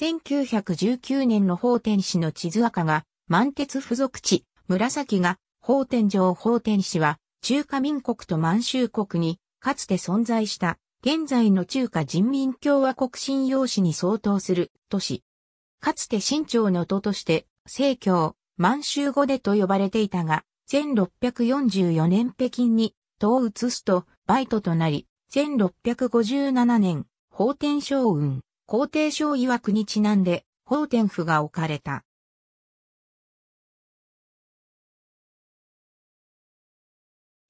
1919年の法天市の地図赤が満鉄付属地、紫が法天城法天市は中華民国と満州国にかつて存在した現在の中華人民共和国信用市に相当する都市。かつて清朝の都として西京、満州語でと呼ばれていたが、1644年北京に都を移すとバイトとなり、1657年、法天将軍、皇帝省曰くにちなんで、法天府が置かれた。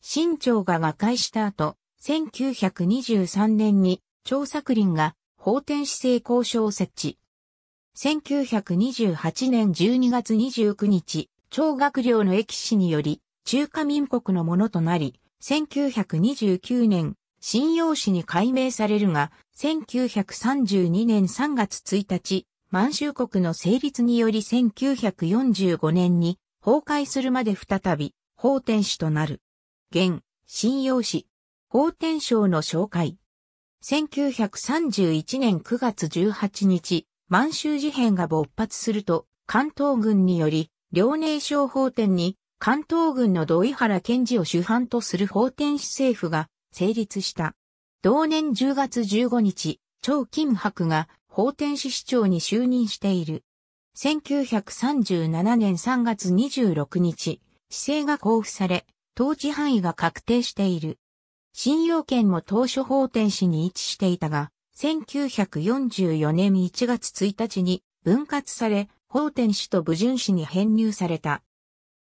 新朝が瓦解した後、1923年に、張作林が法天市政交渉設置。1928年12月29日、張学寮の駅史により、中華民国のものとなり、1929年、信用市に改名されるが、1932年3月1日、満州国の成立により1945年に崩壊するまで再び、法天使となる。現、信用市。法天省の紹介。1931年9月18日、満州事変が勃発すると、関東軍により、遼寧省法天に、関東軍の土井原賢治を主犯とする法天使政府が成立した。同年10月15日、張金博が法天市市長に就任している。1937年3月26日、市政が交付され、統治範囲が確定している。信用権も当初法天市に位置していたが、1944年1月1日に分割され、法天市と武順市に編入された。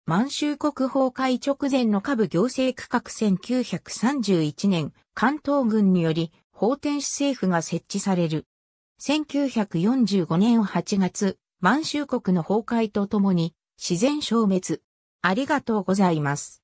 満州国崩壊直前の下部行政区画1931年、関東軍により、法天使政府が設置される。1945年8月、満州国の崩壊とともに、自然消滅。ありがとうございます。